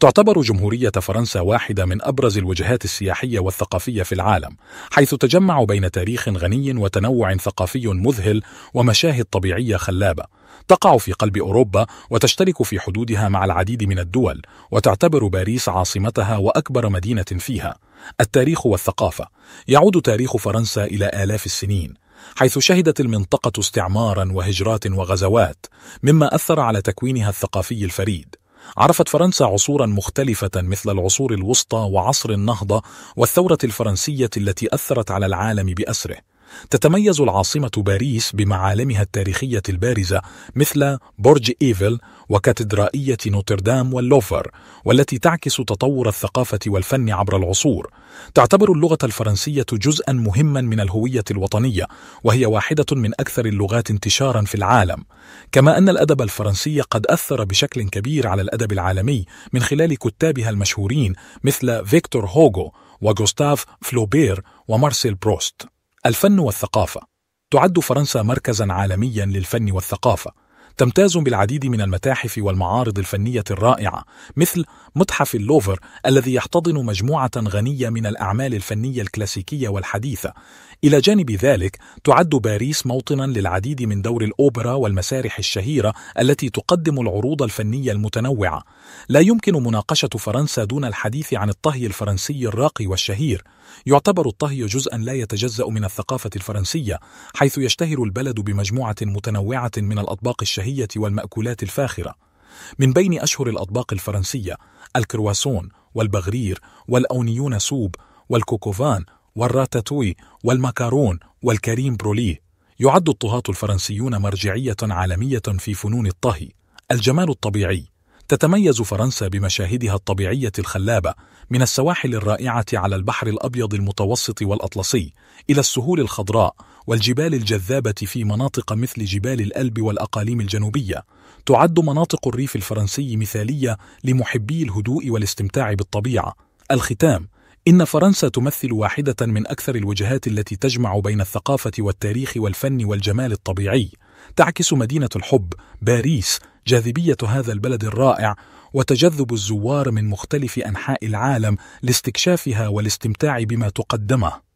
تعتبر جمهورية فرنسا واحدة من أبرز الوجهات السياحية والثقافية في العالم، حيث تجمع بين تاريخ غني وتنوع ثقافي مذهل ومشاهد طبيعية خلابة. تقع في قلب أوروبا وتشترك في حدودها مع العديد من الدول، وتعتبر باريس عاصمتها وأكبر مدينة فيها. التاريخ والثقافة يعود تاريخ فرنسا إلى آلاف السنين، حيث شهدت المنطقة استعمارا وهجرات وغزوات، مما أثر على تكوينها الثقافي الفريد. عرفت فرنسا عصورا مختلفة مثل العصور الوسطى وعصر النهضة والثورة الفرنسية التي أثرت على العالم بأسره تتميز العاصمة باريس بمعالمها التاريخية البارزة مثل برج إيفل وكاتدرائية نوتردام واللوفر والتي تعكس تطور الثقافة والفن عبر العصور تعتبر اللغة الفرنسية جزءا مهما من الهوية الوطنية وهي واحدة من أكثر اللغات انتشارا في العالم كما أن الأدب الفرنسي قد أثر بشكل كبير على الأدب العالمي من خلال كتابها المشهورين مثل فيكتور هوغو وغوستاف فلوبير ومارسيل بروست الفن والثقافة تعد فرنسا مركزا عالميا للفن والثقافة تمتاز بالعديد من المتاحف والمعارض الفنية الرائعة مثل متحف اللوفر الذي يحتضن مجموعة غنية من الأعمال الفنية الكلاسيكية والحديثة إلى جانب ذلك تعد باريس موطنا للعديد من دور الأوبرا والمسارح الشهيرة التي تقدم العروض الفنية المتنوعة لا يمكن مناقشة فرنسا دون الحديث عن الطهي الفرنسي الراقي والشهير يعتبر الطهي جزءا لا يتجزأ من الثقافة الفرنسية حيث يشتهر البلد بمجموعة متنوعة من الأطباق الشهيرة الشهية والمأكولات الفاخرة من بين أشهر الأطباق الفرنسية الكرواسون والبغرير والأونيون سوب والكوكوفان والراتاتوي والمكارون والكريم بروليه يعد الطهاة الفرنسيون مرجعية عالمية في فنون الطهي الجمال الطبيعي تتميز فرنسا بمشاهدها الطبيعية الخلابة من السواحل الرائعة على البحر الأبيض المتوسط والأطلسي إلى السهول الخضراء والجبال الجذابة في مناطق مثل جبال الألب والأقاليم الجنوبية تعد مناطق الريف الفرنسي مثالية لمحبي الهدوء والاستمتاع بالطبيعة الختام إن فرنسا تمثل واحدة من أكثر الوجهات التي تجمع بين الثقافة والتاريخ والفن والجمال الطبيعي تعكس مدينة الحب باريس جاذبية هذا البلد الرائع وتجذب الزوار من مختلف أنحاء العالم لاستكشافها والاستمتاع بما تقدمه